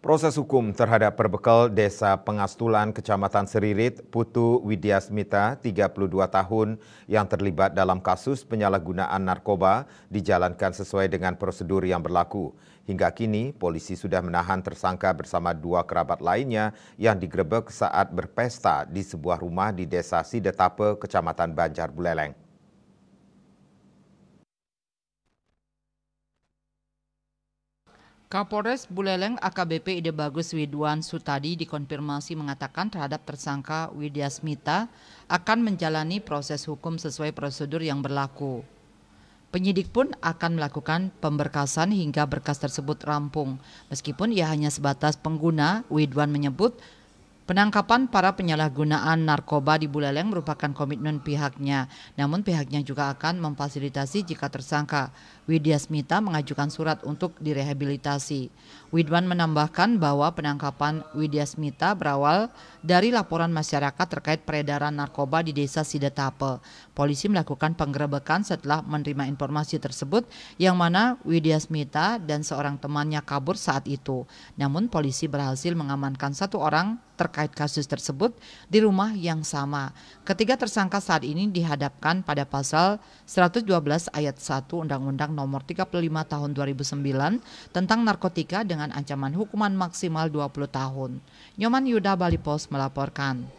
Proses hukum terhadap perbekal Desa Pengastulan Kecamatan Seririt Putu Widiasmita 32 tahun yang terlibat dalam kasus penyalahgunaan narkoba dijalankan sesuai dengan prosedur yang berlaku. Hingga kini polisi sudah menahan tersangka bersama dua kerabat lainnya yang digerebek saat berpesta di sebuah rumah di Desa Sidetape, Kecamatan Banjar Buleleng. Kapolres Buleleng AKBP Ide Bagus Widwan Sutadi dikonfirmasi mengatakan terhadap tersangka Widya Smita akan menjalani proses hukum sesuai prosedur yang berlaku. Penyidik pun akan melakukan pemberkasan hingga berkas tersebut rampung. Meskipun ia hanya sebatas pengguna, Widwan menyebut Penangkapan para penyalahgunaan narkoba di Buleleng merupakan komitmen pihaknya, namun pihaknya juga akan memfasilitasi jika tersangka. Widya Smita mengajukan surat untuk direhabilitasi. Widwan menambahkan bahwa penangkapan Widya Smita berawal dari laporan masyarakat terkait peredaran narkoba di desa Sidetape. Polisi melakukan penggerebekan setelah menerima informasi tersebut yang mana Widya Smita dan seorang temannya kabur saat itu. Namun polisi berhasil mengamankan satu orang terkait kasus tersebut di rumah yang sama. Ketiga tersangka saat ini dihadapkan pada pasal 112 ayat 1 Undang-Undang Nomor 35 Tahun 2009 tentang narkotika dengan ancaman hukuman maksimal 20 tahun. Nyoman Yuda Bali Post melaporkan.